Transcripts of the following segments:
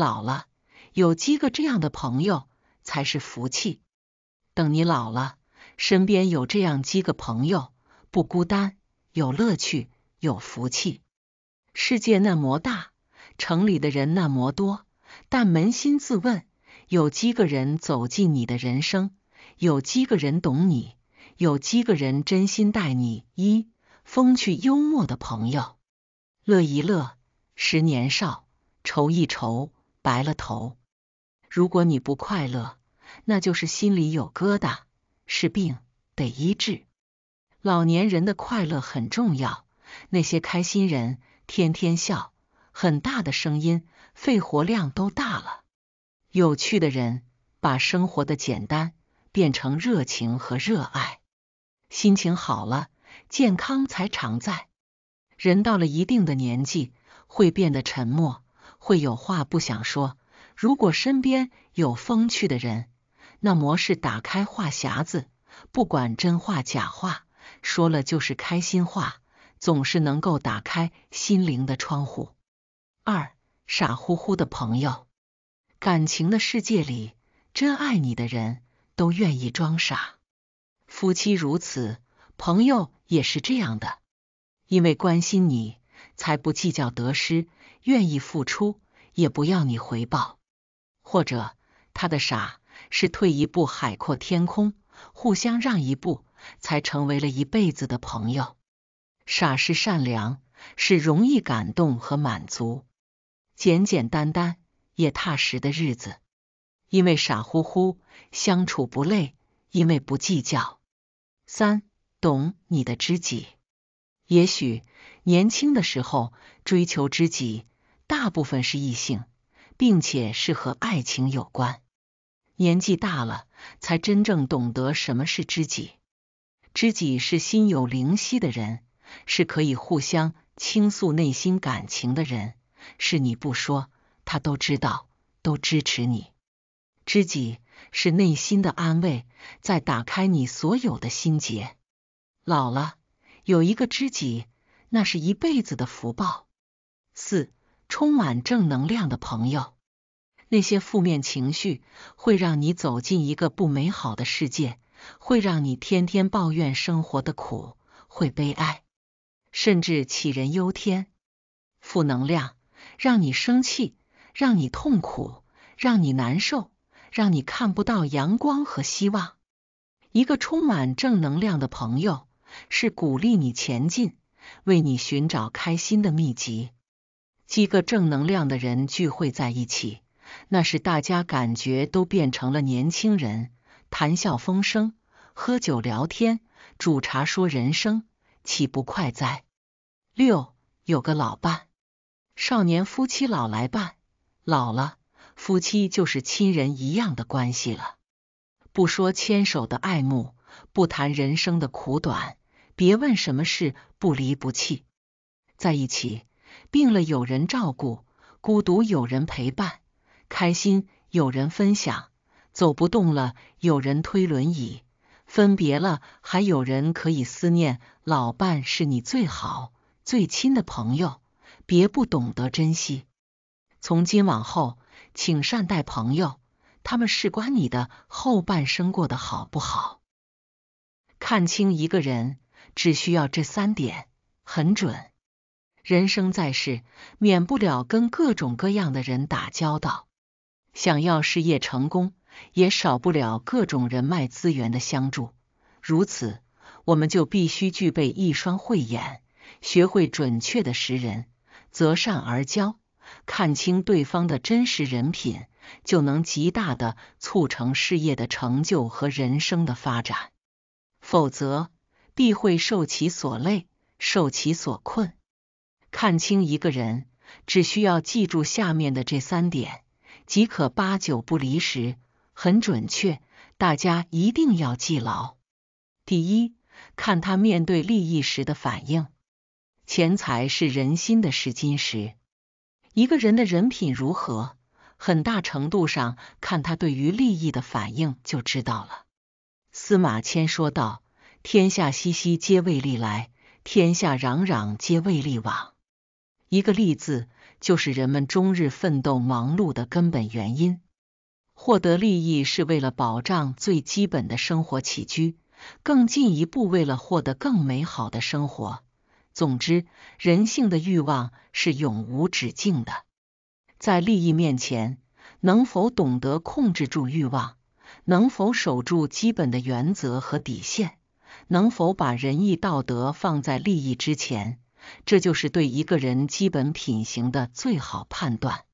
老了，有几个这样的朋友才是福气。等你老了，身边有这样几个朋友，不孤单，有乐趣，有福气。世界那么大，城里的人那么多，但扪心自问，有几个人走进你的人生？有几个人懂你？有几个人真心待你？一风趣幽默的朋友，乐一乐，十年少；愁一愁。白了头。如果你不快乐，那就是心里有疙瘩，是病，得医治。老年人的快乐很重要。那些开心人，天天笑，很大的声音，肺活量都大了。有趣的人，把生活的简单变成热情和热爱。心情好了，健康才常在。人到了一定的年纪，会变得沉默。会有话不想说，如果身边有风趣的人，那模式打开话匣子，不管真话假话，说了就是开心话，总是能够打开心灵的窗户。二傻乎乎的朋友，感情的世界里，真爱你的人都愿意装傻，夫妻如此，朋友也是这样的，因为关心你，才不计较得失。愿意付出，也不要你回报。或者他的傻是退一步海阔天空，互相让一步，才成为了一辈子的朋友。傻是善良，是容易感动和满足，简简单单也踏实的日子。因为傻乎乎相处不累，因为不计较。三懂你的知己，也许年轻的时候追求知己。大部分是异性，并且是和爱情有关。年纪大了，才真正懂得什么是知己。知己是心有灵犀的人，是可以互相倾诉内心感情的人，是你不说，他都知道，都支持你。知己是内心的安慰，在打开你所有的心结。老了有一个知己，那是一辈子的福报。四。充满正能量的朋友，那些负面情绪会让你走进一个不美好的世界，会让你天天抱怨生活的苦，会悲哀，甚至杞人忧天。负能量让你生气，让你痛苦，让你难受，让你看不到阳光和希望。一个充满正能量的朋友是鼓励你前进，为你寻找开心的秘籍。几个正能量的人聚会在一起，那是大家感觉都变成了年轻人，谈笑风生，喝酒聊天，煮茶说人生，岂不快哉？六有个老伴，少年夫妻老来伴，老了夫妻就是亲人一样的关系了。不说牵手的爱慕，不谈人生的苦短，别问什么事，不离不弃，在一起。病了有人照顾，孤独有人陪伴，开心有人分享，走不动了有人推轮椅，分别了还有人可以思念。老伴是你最好、最亲的朋友，别不懂得珍惜。从今往后，请善待朋友，他们事关你的后半生过得好不好。看清一个人只需要这三点，很准。人生在世，免不了跟各种各样的人打交道。想要事业成功，也少不了各种人脉资源的相助。如此，我们就必须具备一双慧眼，学会准确的识人，择善而交，看清对方的真实人品，就能极大的促成事业的成就和人生的发展。否则，必会受其所累，受其所困。看清一个人，只需要记住下面的这三点即可，八九不离十，很准确。大家一定要记牢。第一，看他面对利益时的反应。钱财是人心的试金石，一个人的人品如何，很大程度上看他对于利益的反应就知道了。司马迁说道：“天下熙熙，皆为利来；天下攘攘，皆为利往。”一个“利”字，就是人们终日奋斗忙碌的根本原因。获得利益是为了保障最基本的生活起居，更进一步为了获得更美好的生活。总之，人性的欲望是永无止境的。在利益面前，能否懂得控制住欲望？能否守住基本的原则和底线？能否把仁义道德放在利益之前？这就是对一个人基本品行的最好判断。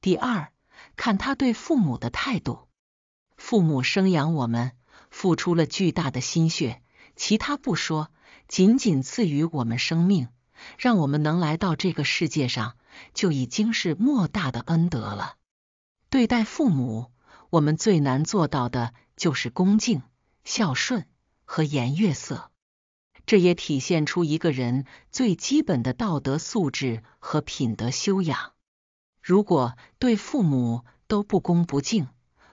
第二，看他对父母的态度。父母生养我们，付出了巨大的心血，其他不说，仅仅赐予我们生命，让我们能来到这个世界上，就已经是莫大的恩德了。对待父母，我们最难做到的就是恭敬、孝顺和颜悦色。这也体现出一个人最基本的道德素质和品德修养。如果对父母都不恭不敬，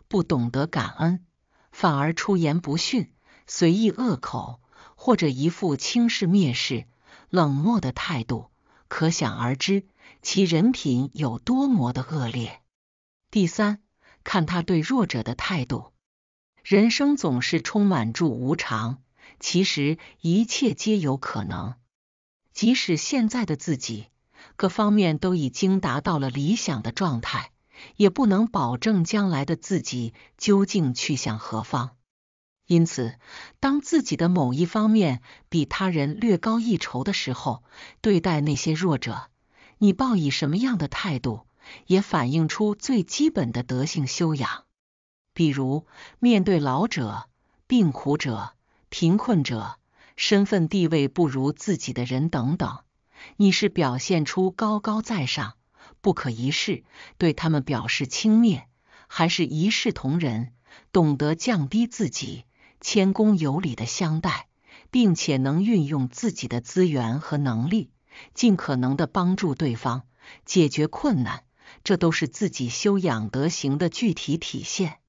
不懂得感恩，反而出言不逊、随意恶口，或者一副轻视、蔑视、冷漠的态度，可想而知其人品有多么的恶劣。第三，看他对弱者的态度。人生总是充满住无常。其实一切皆有可能，即使现在的自己各方面都已经达到了理想的状态，也不能保证将来的自己究竟去向何方。因此，当自己的某一方面比他人略高一筹的时候，对待那些弱者，你抱以什么样的态度，也反映出最基本的德性修养。比如，面对老者、病苦者。贫困者、身份地位不如自己的人等等，你是表现出高高在上、不可一世，对他们表示轻蔑，还是一视同仁，懂得降低自己，谦恭有礼的相待，并且能运用自己的资源和能力，尽可能的帮助对方解决困难，这都是自己修养德行的具体体现。